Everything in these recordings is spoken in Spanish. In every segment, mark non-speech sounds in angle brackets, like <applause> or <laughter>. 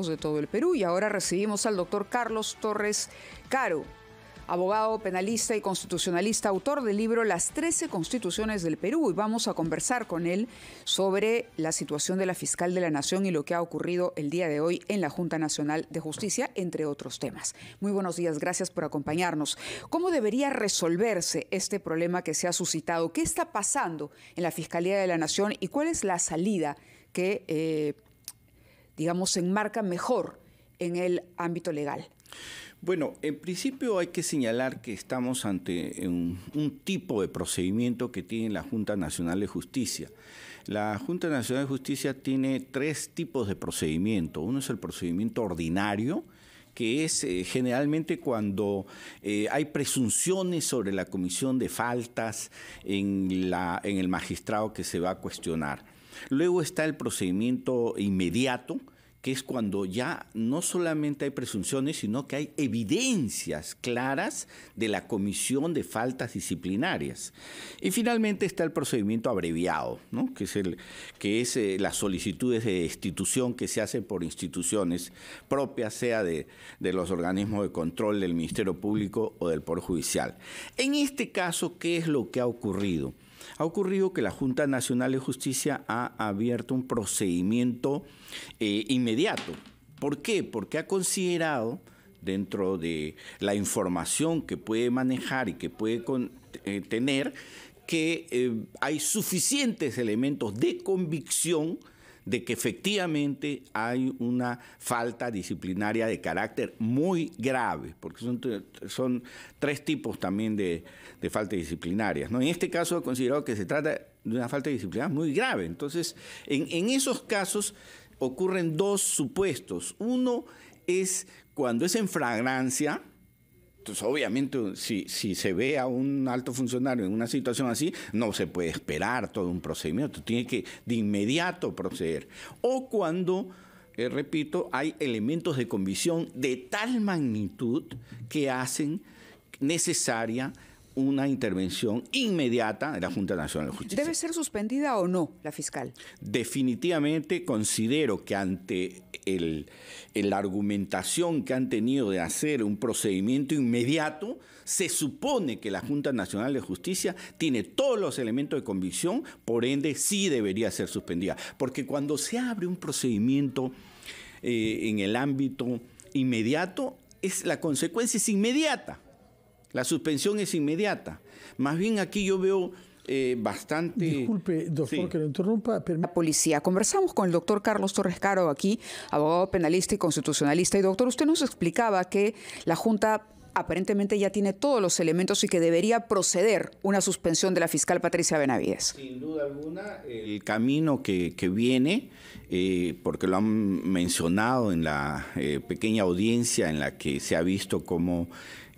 de todo el Perú. Y ahora recibimos al doctor Carlos Torres Caro, abogado penalista y constitucionalista, autor del libro Las 13 Constituciones del Perú. Y vamos a conversar con él sobre la situación de la fiscal de la Nación y lo que ha ocurrido el día de hoy en la Junta Nacional de Justicia, entre otros temas. Muy buenos días, gracias por acompañarnos. ¿Cómo debería resolverse este problema que se ha suscitado? ¿Qué está pasando en la Fiscalía de la Nación y cuál es la salida que... Eh, digamos, se enmarca mejor en el ámbito legal? Bueno, en principio hay que señalar que estamos ante un, tipo de procedimiento que tiene la Junta Nacional de Justicia. La Junta Nacional de Justicia tiene tres tipos de procedimiento. Uno es el procedimiento ordinario, que es eh, generalmente cuando eh, hay presunciones sobre la comisión de faltas en el magistrado que se va a cuestionar. Luego está el procedimiento inmediato, que es cuando ya no solamente hay presunciones, sino que hay evidencias claras de la comisión de faltas disciplinarias. Y finalmente está el procedimiento abreviado, que es, eh, las solicitudes de destitución que se hacen por instituciones propias, sea de, de los organismos de control del Ministerio Público o del Poder Judicial. En este caso, ¿qué es lo que ha ocurrido? ha ocurrido que la Junta Nacional de Justicia ha abierto un procedimiento eh, inmediato. ¿Por qué? Porque ha considerado dentro de la información que puede manejar y que puede eh, tener que eh, hay suficientes elementos de convicción de que efectivamente hay una falta disciplinaria de carácter muy grave, porque son, tres tipos también de, falta disciplinaria. disciplinarias. ¿no? En este caso he considerado que se trata de una falta disciplinaria muy grave. Entonces, en, en esos casos ocurren dos supuestos. Uno es cuando es en fragrancia. Entonces, pues, obviamente, si, se ve a un alto funcionario en una situación así, no se puede esperar todo un procedimiento, tiene que de inmediato proceder. O cuando, eh, repito, hay elementos de convicción de tal magnitud que hacen necesaria una intervención inmediata de la Junta Nacional de Justicia. ¿Debe ser suspendida o no la fiscal? Definitivamente considero que ante la argumentación que han tenido de hacer un procedimiento inmediato, se supone que la Junta Nacional de Justicia tiene todos los elementos de convicción, por ende sí debería ser suspendida. Porque cuando se abre un procedimiento eh, en el ámbito inmediato, es, la consecuencia es inmediata. La suspensión es inmediata. Más bien aquí yo veo eh, bastante. Disculpe, doctor, que lo interrumpa. La policía. Conversamos con el doctor Carlos Torres Caro aquí, abogado penalista y constitucionalista. Y doctor, usted nos explicaba que la Junta aparentemente ya tiene todos los elementos y que debería proceder una suspensión de la fiscal Patricia Benavides. Sin duda alguna, el camino que, viene, eh, porque lo han mencionado en la eh, pequeña audiencia en la que se ha visto cómo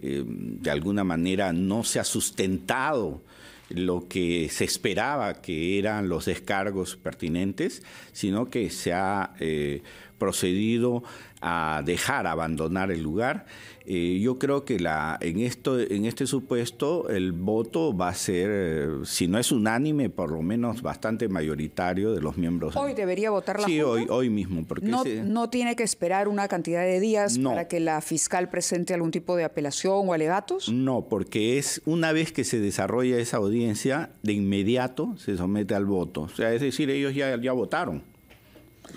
Em, de alguna manera no se ha sustentado lo que se esperaba que eran los descargos pertinentes, sino que se ha eh, procedido a dejar abandonar el lugar. Eh, yo creo que la, en, esto, en este supuesto el voto va a ser, si no es unánime, por lo menos bastante mayoritario de los miembros. ¿Hoy debería votar la Sí, hoy, hoy mismo. Porque no, no, tiene que esperar una cantidad de días para que la fiscal presente algún tipo de apelación o alegatos? No, porque es una vez que se desarrolla esa audiencia, de inmediato se somete al voto. O sea, es decir, ellos ya, ya votaron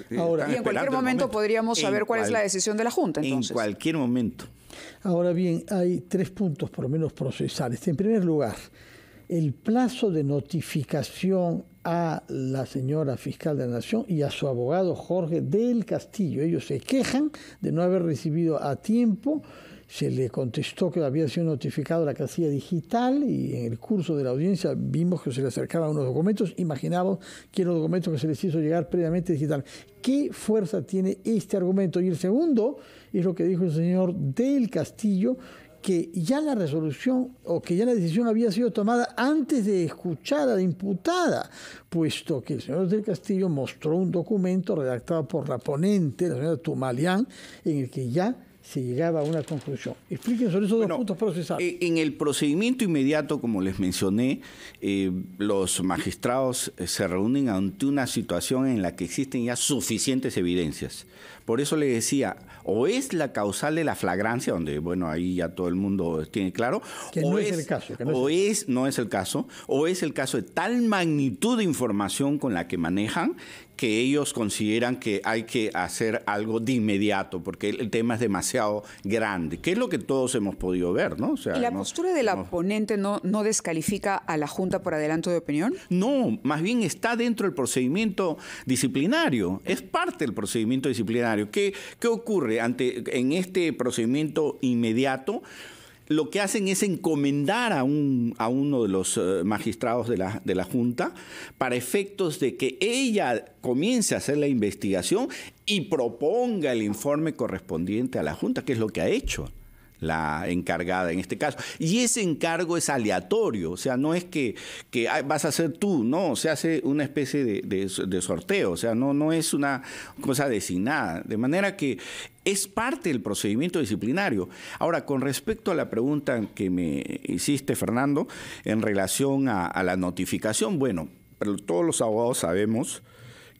y en cualquier momento, podríamos saber cuál es la decisión de la Junta. En cualquier momento. Ahora bien, hay tres puntos por lo menos procesales. En primer lugar, el plazo de notificación a la señora fiscal de la Nación y a su abogado Jorge del Castillo. Ellos se quejan de no haber recibido a tiempo se le contestó que había sido notificado la casilla digital y en el curso de la audiencia vimos que se le acercaban unos documentos, imaginamos que los documentos que se les hizo llegar previamente digital. ¿Qué fuerza tiene este argumento? Y el segundo es lo que dijo el señor del Castillo, que ya la resolución o que ya la decisión había sido tomada antes de escuchar a la imputada, puesto que el señor del Castillo mostró un documento redactado por la ponente, la señora Tumalián, en el que ya se llegaba a una conclusión. Expliquen sobre esos dos puntos procesales. Eh, en el procedimiento inmediato, como les mencioné, eh, los magistrados eh, se reúnen ante una situación en la que existen ya suficientes evidencias. Por eso le decía, o es la causal de la flagrancia, donde, bueno, ahí ya todo el mundo tiene claro, o es, el caso. o es, no es el caso, o es el caso de tal magnitud de información con la que manejan que ellos consideran que hay que hacer algo de inmediato, porque el tema es demasiado grande, que es lo que todos hemos podido ver, ¿no? sea, ¿Y la postura de la no, no descalifica a la Junta por adelanto de opinión? No, más bien está dentro del procedimiento disciplinario, es parte del procedimiento disciplinario. ¿Qué, qué ocurre ante, en este procedimiento inmediato? lo que hacen es encomendar a, un, a uno de los eh, magistrados de la, de la Junta para efectos de que ella comience a hacer la investigación y proponga el informe correspondiente a la Junta, que es lo que ha hecho la encargada en este caso. Y ese encargo es aleatorio, o sea, no es que, que vas a ser tú, no, se hace una especie de, sorteo, o sea, no, no es una cosa designada. De manera que es parte del procedimiento disciplinario. Ahora, con respecto a la pregunta que me hiciste, Fernando, en relación a, la notificación, bueno, todos los abogados sabemos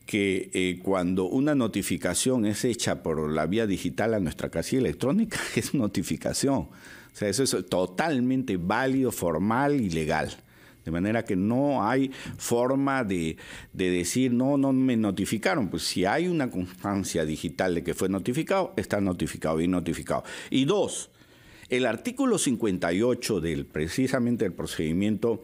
que eh, cuando una notificación es hecha por la vía digital a nuestra casilla electrónica, <laughs> es notificación. O sea, eso es totalmente válido, formal y legal. De manera que no hay forma de, decir, no, no me notificaron. Pues si hay una constancia digital de que fue notificado, está notificado y notificado. Y dos, el artículo 58 del precisamente el procedimiento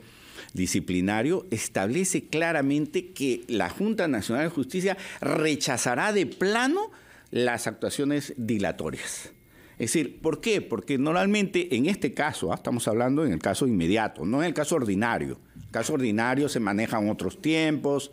disciplinario establece claramente que la Junta Nacional de Justicia rechazará de plano las actuaciones dilatorias. Es decir, ¿por qué? Porque normalmente en este caso, ah, estamos hablando en el caso inmediato, no en el caso ordinario. el caso ordinario se maneja en otros tiempos,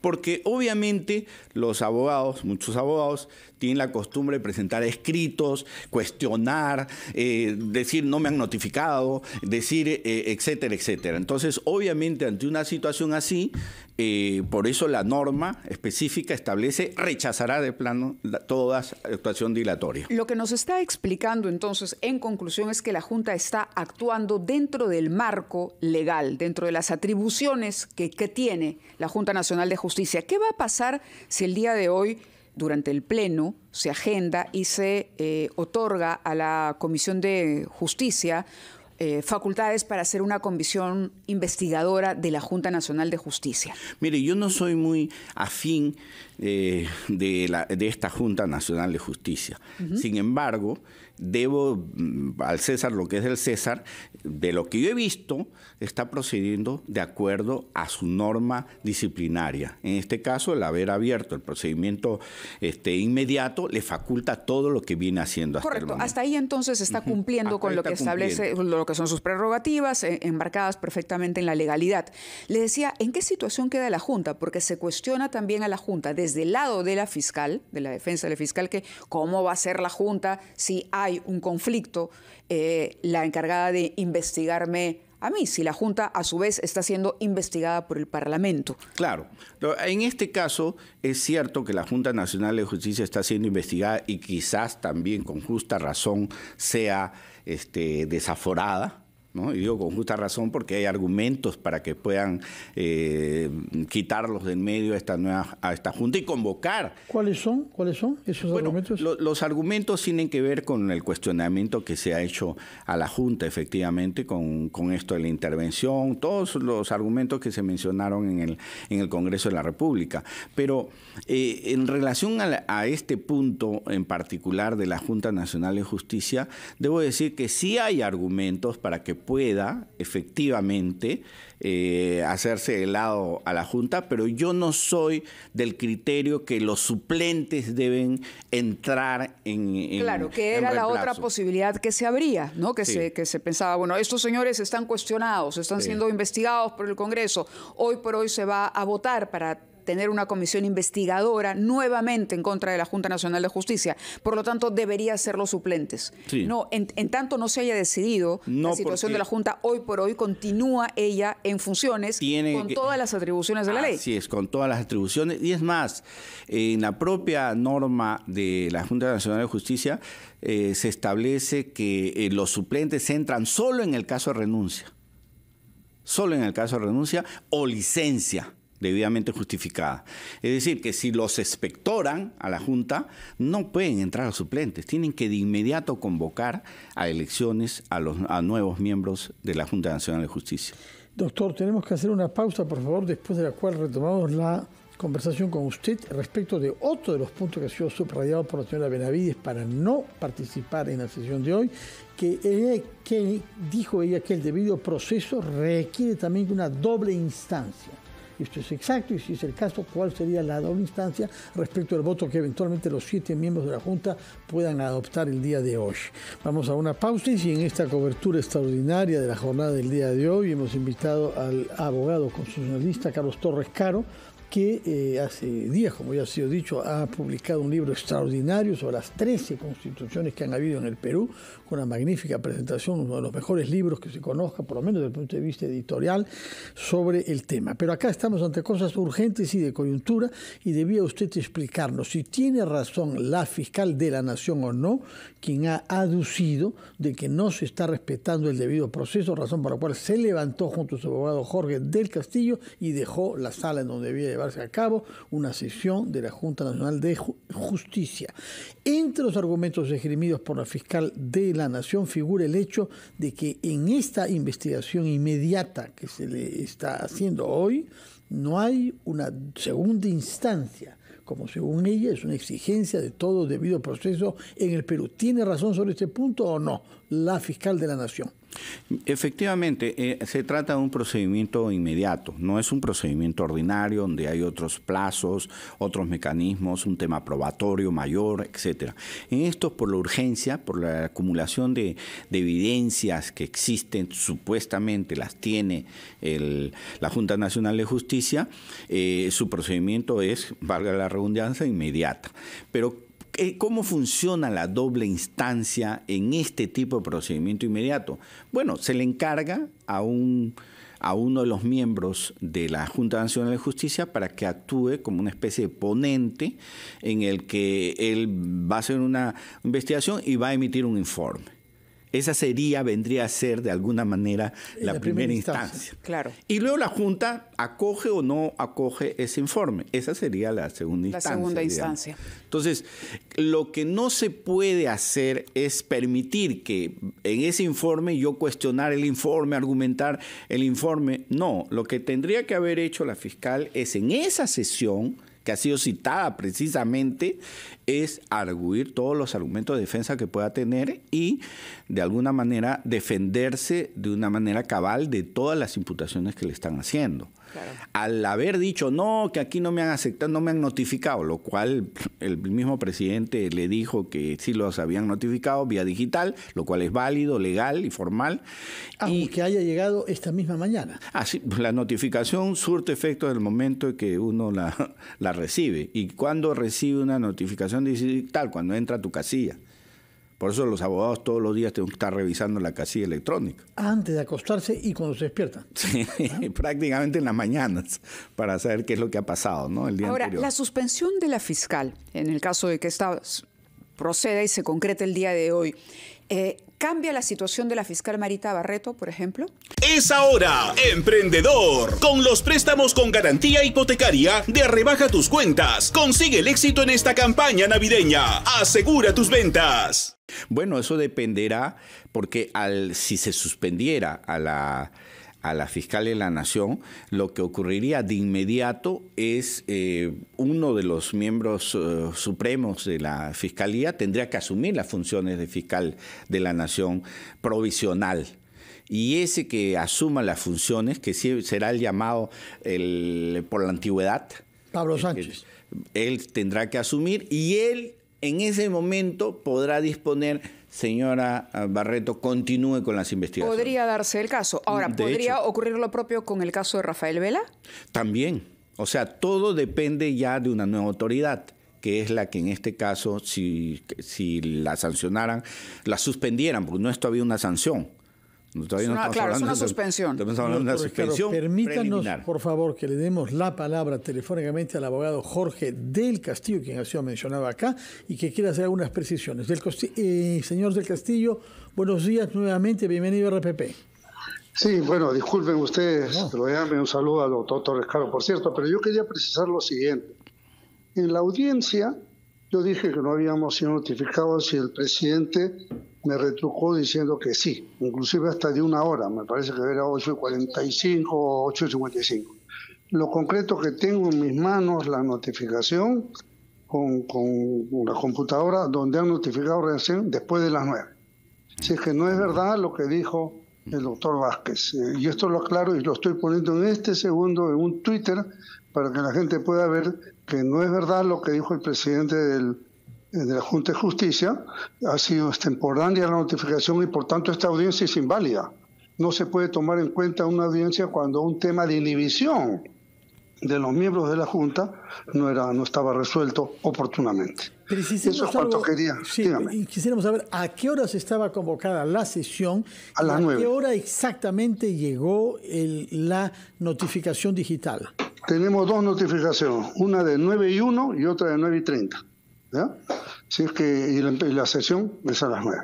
porque obviamente los abogados, muchos abogados, tiene la costumbre de presentar escritos, cuestionar, eh, decir no me han notificado, decir eh, etcétera, etcétera. Entonces, obviamente ante una situación así, eh, por eso la norma específica establece rechazará de plano toda actuación dilatoria. Lo que nos está explicando entonces en conclusión es que la Junta está actuando dentro del marco legal, dentro de las atribuciones que tiene la Junta Nacional de Justicia. ¿Qué va a pasar si el día de hoy durante el Pleno se agenda y se eh, otorga a la Comisión de Justicia eh, facultades para hacer una comisión investigadora de la Junta Nacional de Justicia. Mire, yo no soy muy afín eh, de, esta Junta Nacional de Justicia. Sin embargo, debo mm, al César lo que es el César, de lo que yo he visto, está procediendo de acuerdo a su norma disciplinaria. En este caso, el haber abierto el procedimiento este, inmediato le faculta todo lo que viene haciendo hasta Correcto. El momento. hasta ahí entonces está cumpliendo con lo que establece, lo que son sus prerrogativas, eh, embarcadas perfectamente en la legalidad. Le decía, ¿en qué situación queda la Junta? Porque se cuestiona también a la Junta desde el lado de la fiscal, de la defensa de la fiscal, que cómo va a ser la Junta si hay hay un conflicto, eh, la encargada de investigarme a mí, si la Junta a su vez está siendo investigada por el Parlamento. Claro. En este caso es cierto que la Junta Nacional de Justicia está siendo investigada y quizás también con justa razón sea este, desaforada y digo con justa razón porque hay argumentos para que puedan eh, quitarlos del medio a esta nueva esta junta y convocar. ¿Cuáles son? ¿Cuáles son esos argumentos? los argumentos tienen que ver con el cuestionamiento que se ha hecho a la junta, efectivamente, con, esto de la intervención, todos los argumentos que se mencionaron en el Congreso de la República. Pero eh, en relación a, a este punto en particular de la Junta Nacional de Justicia, debo decir que sí hay argumentos para que pueda efectivamente eh, hacerse de lado a la Junta, pero yo no soy del criterio que los suplentes deben entrar en... claro, que era la otra posibilidad que se abría, ¿no? Que, se, que se pensaba, bueno, estos señores están cuestionados, están siendo investigados por el Congreso, hoy por hoy se va a votar para tener una comisión investigadora nuevamente en contra de la Junta Nacional de Justicia. Por lo tanto, debería ser los suplentes. No, en, tanto no se haya decidido, la situación de la Junta hoy por hoy continúa ella en funciones con todas las atribuciones de la ley. Así es, con todas las atribuciones. Y es más, en la propia norma de la Junta Nacional de Justicia eh, se establece que eh, los suplentes entran solo en el caso de renuncia. Solo en el caso de renuncia o licencia debidamente justificada. Es decir, que si los espectoran a la Junta, no pueden entrar a suplentes, tienen que de inmediato convocar a elecciones a, los, nuevos miembros de la Junta Nacional de Justicia. Doctor, tenemos que hacer una pausa, por favor, después de la cual retomamos la conversación con usted respecto de otro de los puntos que ha sido subrayado por la señora Benavides para no participar en la sesión de hoy, que, que dijo ella que el debido proceso requiere también una doble instancia esto es exacto, y si es el caso, cuál sería la doble instancia respecto al voto que eventualmente los siete miembros de la Junta puedan adoptar el día de hoy. Vamos a una pausa y en esta cobertura extraordinaria de la jornada del día de hoy hemos invitado al abogado constitucionalista Carlos Torres Caro que eh, hace días, como ya ha sido dicho, ha publicado un libro extraordinario sobre las 13 constituciones que han habido en el Perú, con una magnífica presentación, uno de los mejores libros que se conozca, por lo menos desde el punto de vista editorial, sobre el tema. Pero acá estamos ante cosas urgentes y de coyuntura, y debía usted explicarnos si tiene razón la fiscal de la Nación o no, quien ha aducido de que no se está respetando el debido proceso, razón por la cual se levantó junto a su abogado Jorge del Castillo y dejó la sala en donde había llevarse a cabo una sesión de la Junta Nacional de Justicia. Entre los argumentos esgrimidos por la fiscal de la Nación figura el hecho de que en esta investigación inmediata que se le está haciendo hoy, no hay una segunda instancia como según ella es una exigencia de todo debido proceso en el Perú. ¿Tiene razón sobre este punto o no la fiscal de la Nación? Efectivamente, eh, se trata de un procedimiento inmediato, no es un procedimiento ordinario donde hay otros plazos, otros mecanismos, un tema probatorio mayor, etcétera. En esto, por la urgencia, por la acumulación de, evidencias que existen, supuestamente las tiene la Junta Nacional de Justicia, eh, su procedimiento es, valga la redundancia, inmediata. Pero eh, ¿Cómo funciona la doble instancia en este tipo de procedimiento inmediato? Bueno, se le encarga a, un, a uno de los miembros de la Junta Nacional de Justicia para que actúe como una especie de ponente en el que él va a hacer una investigación y va a emitir un informe. Esa sería, vendría a ser de alguna manera la, primera, instancia. Claro. Y luego la Junta acoge o no acoge ese informe. Esa sería la segunda instancia. La segunda instancia. Entonces, lo que no se puede hacer es permitir que en ese informe yo cuestionar el informe, argumentar el informe. No, lo que tendría que haber hecho la fiscal es en esa sesión que ha sido citada precisamente, es arguir todos los argumentos de defensa que pueda tener y de alguna manera defenderse de una manera cabal de todas las imputaciones que le están haciendo. Al haber dicho no, que aquí no me han aceptado, no me han notificado, lo cual el mismo presidente le dijo que sí los habían notificado vía digital, lo cual es válido, legal y formal. ¿Y que haya llegado esta misma mañana. Así, ah, la notificación surte efecto del momento en que uno la, la recibe. ¿Y cuando recibe una notificación digital? Cuando entra a tu casilla. Por eso los abogados todos los días tienen que estar revisando la casilla electrónica. Antes de acostarse y cuando se despiertan. <laughs> Sí, prácticamente en las mañanas, para saber qué es lo que ha pasado, ¿no? El día Ahora, la suspensión de la fiscal, en el caso de que esta proceda y se concrete el día de hoy, eh, ¿Cambia la situación de la fiscal Marita Barreto, por ejemplo? Es ahora, emprendedor. Con los préstamos con garantía hipotecaria de Rebaja tus cuentas, consigue el éxito en esta campaña navideña. Asegura tus ventas. Bueno, eso dependerá porque al, si se suspendiera a la a la fiscal de la Nación, lo que ocurriría de inmediato es eh, uno de los miembros eh, supremos de la fiscalía tendría que asumir las funciones de fiscal de la Nación provisional y ese que asuma las funciones, que será el llamado por la antigüedad. Pablo Sánchez. Él tendrá que asumir y él en ese momento podrá disponer señora ah, Barreto continúe con las investigaciones. Podría darse el caso. Ahora, ¿podría ocurrir lo propio con el caso de Rafael Vela? También. O sea, todo depende ya de una nueva autoridad que es la que en este caso, si, si la sancionaran, la suspendieran, porque no es todavía una sanción Todavía claro, es una suspensión. Permítanos, por favor, que le demos la palabra telefónicamente al abogado Jorge del Castillo, quien ha sido mencionado acá, y que quiera hacer algunas precisiones. Del eh, señor del Castillo, buenos días nuevamente, bienvenido a RPP. Sí, bueno, disculpen ustedes, pero déjame un saludo al doctor Torres por cierto, pero yo quería precisar lo siguiente. En la audiencia, yo dije que no habíamos sido notificados si el presidente me retrucó diciendo que sí, inclusive hasta de una hora, me parece que era 8.45 o 8.55. Lo concreto que tengo en mis manos, la notificación con, una computadora donde han notificado recién después de las 9. Si es que no es verdad lo que dijo el doctor Vázquez. Eh, y esto lo aclaro y lo estoy poniendo en este segundo en un Twitter para que la gente pueda ver que no es verdad lo que dijo el presidente del eh, de la Junta de Justicia ha sido extemporánea la notificación y por tanto esta audiencia es inválida. No se puede tomar en cuenta una audiencia cuando un tema de inhibición de los miembros de la Junta no, era, no estaba resuelto oportunamente. Eso es cuanto quería. Sí, Quisiéramos saber a qué hora se estaba convocada la sesión. A las qué hora exactamente llegó la notificación digital? Tenemos dos notificaciones, una de 9 y 1 y otra de 9 y 30. ¿ya? es que y la, sesión es a las nueve.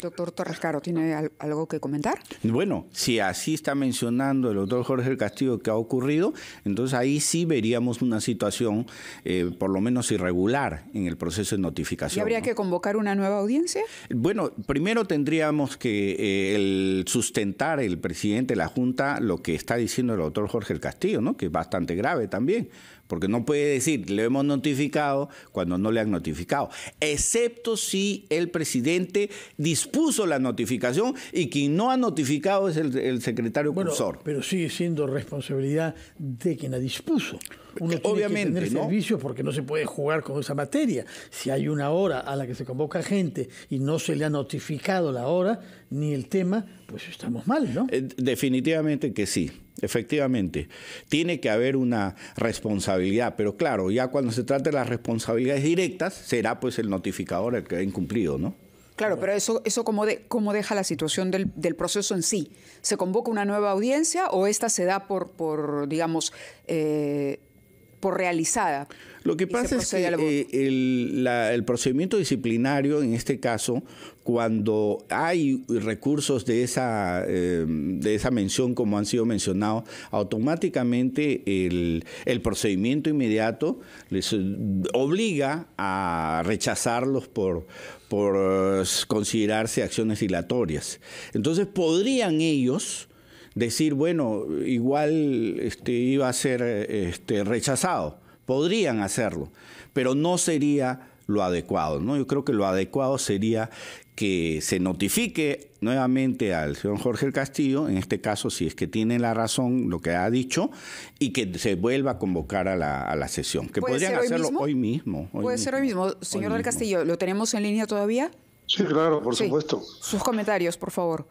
Doctor Torres Caro, ¿tiene algo que comentar? Bueno, si así está mencionando el doctor Jorge Castillo que ha ocurrido, entonces ahí sí veríamos una situación eh, por lo menos irregular en el proceso de notificación. ¿Y habría que convocar una nueva audiencia? Bueno, primero tendríamos que eh, sustentar el presidente de la Junta lo que está diciendo el doctor Jorge Castillo, ¿no? que es bastante grave también porque no puede decir, le hemos notificado cuando no le han notificado. Excepto si el presidente dispuso la notificación y quien no ha notificado es el, secretario cursor. Pero sigue siendo responsabilidad de quien la dispuso uno tiene Obviamente, que tener servicio porque no se puede jugar con esa materia. Si hay una hora a la que se convoca gente y no se le ha notificado la hora ni el tema, pues estamos mal, ¿no? Eh, definitivamente que sí. Efectivamente, tiene que haber una responsabilidad, pero claro, ya cuando se trate de las responsabilidades directas, será pues el notificador el que ha incumplido, ¿no? Claro, pero eso, eso cómo, de, cómo deja la situación del, proceso en sí. ¿Se convoca una nueva audiencia o esta se da por, por digamos, eh, por realizada. Lo que pasa es que eh, el, procedimiento disciplinario, en este caso, cuando hay recursos de esa, eh, de esa mención, como han sido mencionados, automáticamente el, el procedimiento inmediato les eh, obliga a rechazarlos por, por considerarse acciones dilatorias. Entonces, podrían ellos decir, bueno, igual este, iba a ser este, rechazado. Podrían hacerlo, pero no sería lo adecuado. ¿no? Yo creo que lo adecuado sería que se notifique nuevamente al señor Jorge Castillo, en este caso si es que tiene la razón lo que ha dicho, y que se vuelva a convocar a la, sesión, que podrían hacerlo hoy mismo. Puede ser hoy mismo. Señor del Castillo, ¿lo tenemos en línea todavía? Sí, claro, por supuesto. Sus comentarios, por favor.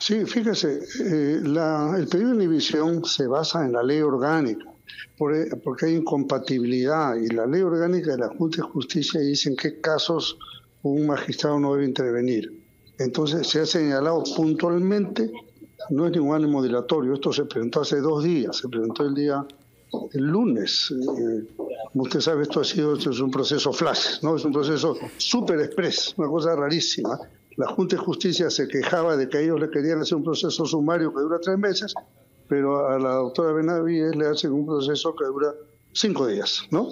Sí, fíjese, eh, la, el pedido de inhibición se basa en la ley orgánica, eh, porque hay incompatibilidad y la ley orgánica de la Junta de Justicia dice en qué casos un magistrado no debe intervenir. Entonces se ha señalado puntualmente, no es ningún ánimo dilatorio, esto se presentó hace dos días, se presentó el día el lunes. Eh, como usted sabe, esto ha sido esto es un proceso flash, ¿no? Es un proceso súper express, una cosa rarísima. La Junta de Justicia se quejaba de que ellos le querían hacer un proceso sumario que dura tres meses, pero a la doctora Benavides le hacen un proceso que dura cinco días, ¿no?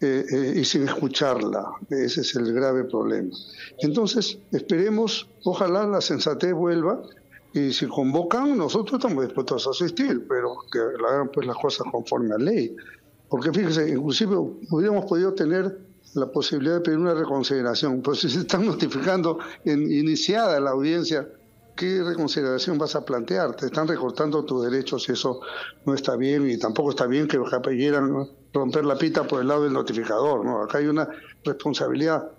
Eh, eh, y sin escucharla. Ese es el grave problema. Entonces, esperemos, ojalá la sensatez vuelva y si convocan, nosotros estamos dispuestos a asistir, pero que hagan pues las cosas conforme a ley. Porque fíjense, inclusive hubiéramos podido tener la posibilidad de pedir una reconsideración. pues si <laughs> se están notificando en, iniciada la audiencia, ¿qué reconsideración vas a plantear? Te están recortando tus derechos y eso no está bien y tampoco está bien que quieran romper la pita por el lado del notificador. ¿no? Acá hay una responsabilidad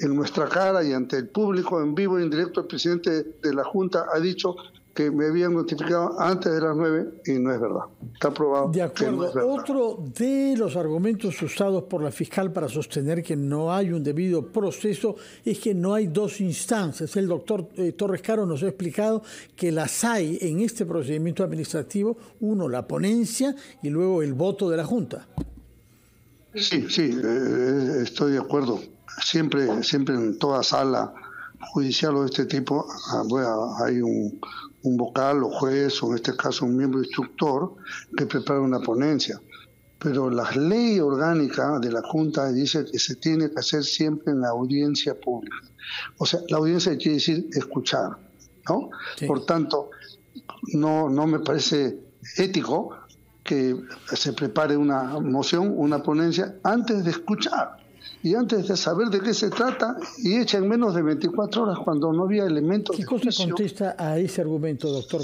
en nuestra cara y ante el público en vivo e directo El presidente de la Junta ha dicho que me habían notificado antes de las 9 y no es verdad. Está probado. De acuerdo. Otro de los argumentos usados por la fiscal para sostener que no hay un debido proceso es que no hay dos instancias. El doctor eh, Torres Caro nos ha explicado que las hay en este procedimiento administrativo, uno la ponencia y luego el voto de la Junta. Sí, sí, eh, estoy de acuerdo. Siempre, siempre en toda sala judicial o de este tipo, ah, hay un, vocal o juez, o en este caso un miembro instructor, que prepara una ponencia. Pero la ley orgánica de la Junta dice que se tiene que hacer siempre en la audiencia pública. O sea, la audiencia quiere decir escuchar, ¿no? Por tanto, no, no me parece ético que se prepare una moción, una ponencia, antes de escuchar y antes de saber de qué se trata, y echa en menos de 24 horas cuando no había elementos. ¿Qué cosa contesta a ese argumento, doctor?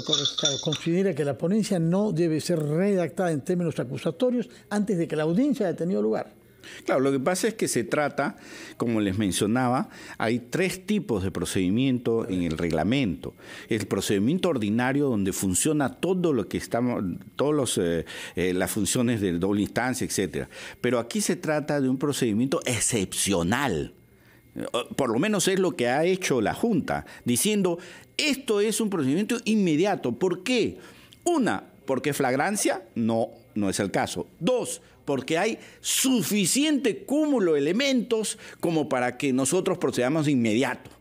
Considera que la ponencia no debe ser redactada en términos acusatorios antes de que la audiencia haya tenido lugar. Claro, lo que pasa es que se trata, como les mencionaba, hay tres tipos de procedimiento en el reglamento. El procedimiento ordinario donde funciona todo lo que estamos, todas eh, eh, las funciones de doble instancia, etcétera. Pero aquí se trata de un procedimiento excepcional. Por lo menos es lo que ha hecho la Junta, diciendo esto es un procedimiento inmediato. ¿Por qué? Una, porque flagrancia no, no es el caso. Dos, porque hay suficiente cúmulo de elementos como para que nosotros procedamos de inmediato.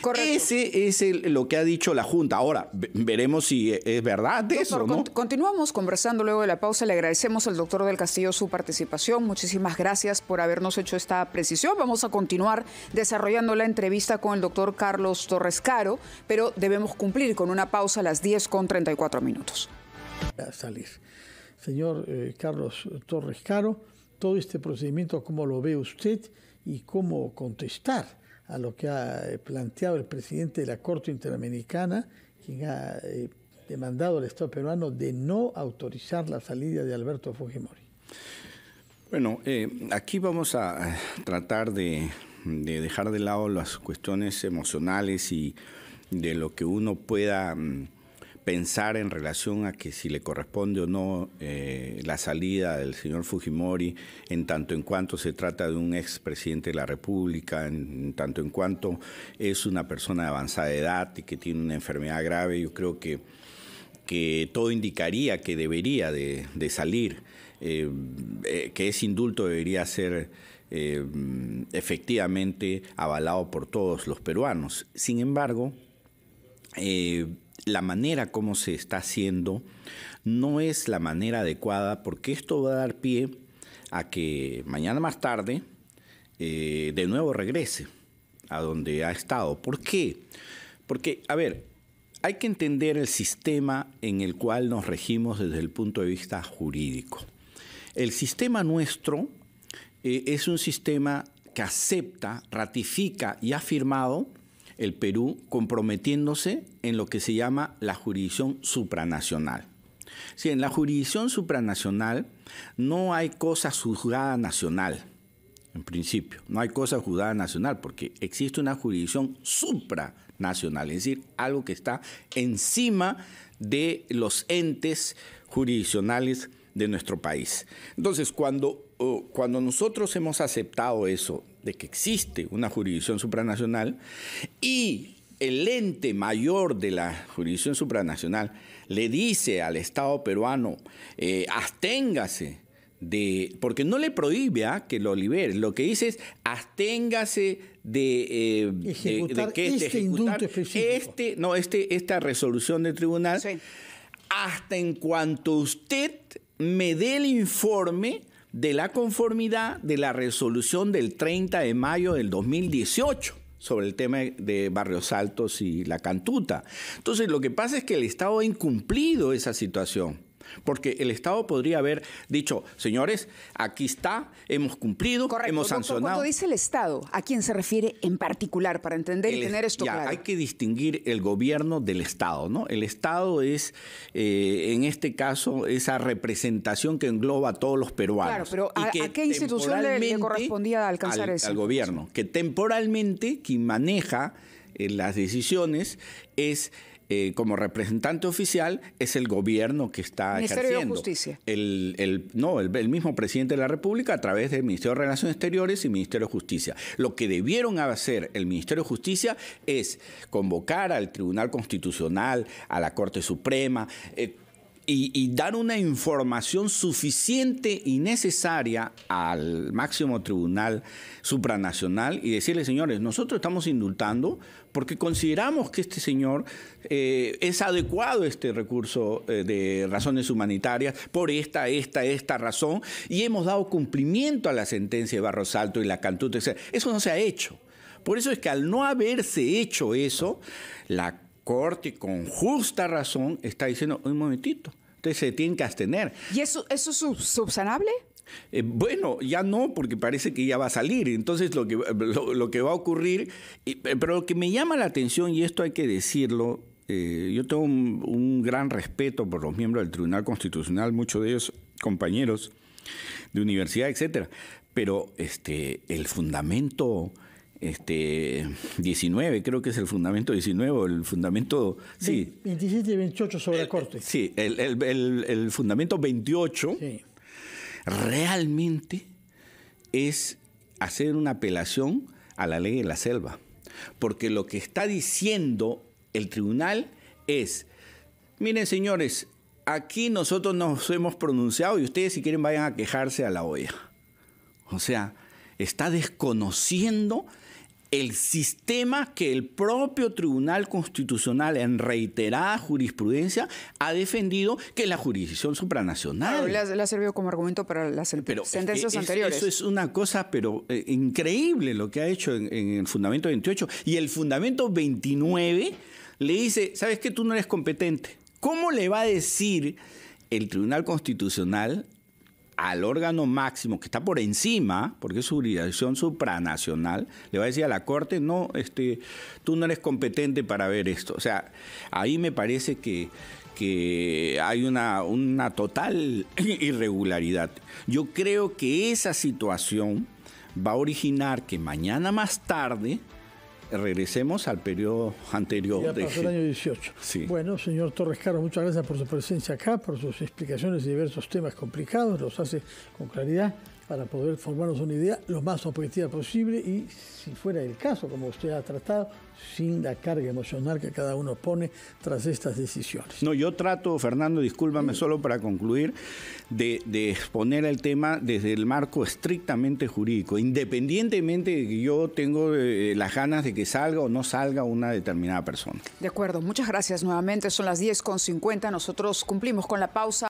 Correcto. Ese es lo que ha dicho la Junta. Ahora, veremos si e, es verdad eso. ¿no? continuamos conversando luego de la pausa. Le agradecemos al doctor del Castillo su participación. Muchísimas gracias por habernos hecho esta precisión. Vamos a continuar desarrollando la entrevista con el doctor Carlos Torres Caro, pero debemos cumplir con una pausa a las 10 con 34 minutos. salir señor eh, Carlos Torres Caro, todo este procedimiento, cómo lo ve usted y cómo contestar a lo que ha eh, planteado el presidente de la Corte Interamericana, quien ha eh, demandado al Estado peruano de no autorizar la salida de Alberto Fujimori. Bueno, aquí vamos a tratar de, dejar de lado las cuestiones emocionales y de lo que uno pueda... Mm, pensar en relación a que si le corresponde o no eh, la salida del señor Fujimori, en tanto en cuanto se trata de un expresidente de la República, en, tanto en cuanto es una persona de avanzada edad y que tiene una enfermedad grave, yo creo que, que todo indicaría que debería de, salir, eh, eh, que ese indulto debería ser efectivamente avalado por todos los peruanos. Sin embargo, la manera como se está haciendo no es la manera adecuada porque esto va a dar pie a que mañana más tarde eh, de nuevo regrese a donde ha estado. ¿Por qué? Porque, a ver, hay que entender el sistema en el cual nos regimos desde el punto de vista jurídico. El sistema nuestro eh, es un sistema que acepta, ratifica y ha firmado el Perú comprometiéndose en lo que se llama la jurisdicción supranacional. Si en la jurisdicción supranacional no hay cosa juzgada nacional, en principio, no hay cosa juzgada nacional porque existe una jurisdicción supranacional, es decir, algo que está encima de los entes jurisdiccionales de nuestro país. Entonces, cuando cuando nosotros hemos aceptado eso, de que existe una jurisdicción supranacional, y el ente mayor de la jurisdicción supranacional le dice al Estado peruano, asténgase eh, absténgase de, porque no le prohíbe a ah, que lo libere, lo que dice es asténgase eh, de, que, este ejecutar este, no, este, esta resolución del tribunal hasta en cuanto usted me dé el informe de la conformidad de la resolución del 30 de mayo del 2018 sobre el tema de Barrios Altos y la Cantuta. Entonces, lo que pasa es que el Estado ha incumplido esa situación. Porque el Estado podría haber dicho, señores, aquí está, hemos cumplido, hemos sancionado. Cuando dice el Estado, ¿a quién se refiere en particular para entender y tener esto claro? Hay que distinguir el gobierno del Estado, ¿no? El Estado es, eh, en este caso, esa representación que engloba a todos los peruanos. Claro, pero ¿a, qué institución le, correspondía alcanzar eso? Al gobierno, que temporalmente quien maneja eh, las decisiones es eh, como representante oficial es el gobierno que está Ministerio ejerciendo. Justicia. El, no, el, mismo presidente de la República a través del Ministerio de Relaciones Exteriores y Ministerio de Justicia. Lo que debieron hacer el Ministerio de Justicia es convocar al Tribunal Constitucional, a la Corte Suprema, eh, y, y, dar una información suficiente y necesaria al máximo tribunal supranacional y decirle, señores, nosotros estamos indultando porque consideramos que este señor eh, es adecuado este recurso eh, de razones humanitarias por esta, esta, esta razón, y hemos dado cumplimiento a la sentencia de Barros Alto y la Cantuta. Eso no se ha hecho. Por eso es que al no haberse hecho eso, la Corte con justa razón está diciendo, un momentito, ustedes se tienen que abstener. ¿Y eso, eso es subsanable? Eh, bueno, ya no, porque parece que ya va a salir. Entonces lo que, lo, que va a ocurrir, eh, pero lo que me llama la atención, y esto hay que decirlo, eh, yo tengo un, gran respeto por los miembros del Tribunal Constitucional, muchos de ellos compañeros de universidad, etcétera. Pero este, el fundamento este 19, creo que es el fundamento 19, el fundamento... Sí, 27 y 28 sobre la Corte. Sí, el, el fundamento 28 sí realmente es hacer una apelación a la ley de la selva. Porque lo que está diciendo el tribunal es, miren señores, aquí nosotros nos hemos pronunciado y ustedes si quieren vayan a quejarse a la olla. O sea, está desconociendo el sistema que el propio Tribunal Constitucional en reiterada jurisprudencia ha defendido que la jurisdicción supranacional. le, ha, servido como argumento para las sentencias anteriores. Eso es una cosa, pero eh, increíble lo que ha hecho en, en, el Fundamento 28. Y el Fundamento 29 le dice, ¿sabes que tú no eres competente? ¿Cómo le va a decir el Tribunal Constitucional al órgano máximo que está por encima, porque es su jurisdicción supranacional, le va a decir a la Corte, no, este, tú no eres competente para ver esto. O sea, ahí me parece que, que hay una, una total <clears throat> irregularidad. Yo creo que esa situación va a originar que mañana más tarde regresemos al periodo anterior. Ya año 18. Bueno, señor Torres Caro, muchas gracias por su presencia acá, por sus explicaciones de diversos temas complicados, los hace con claridad para poder formarnos una idea lo más objetiva posible y, si fuera el caso, como usted ha tratado, sin la carga emocional que cada uno pone tras estas decisiones. No, yo trato, Fernando, discúlpame solo para concluir, de, exponer el tema desde el marco estrictamente jurídico, independientemente de que yo tengo eh, las ganas de que salga o no salga una determinada persona. De acuerdo, muchas gracias nuevamente, son las 10.50, nosotros cumplimos con la pausa.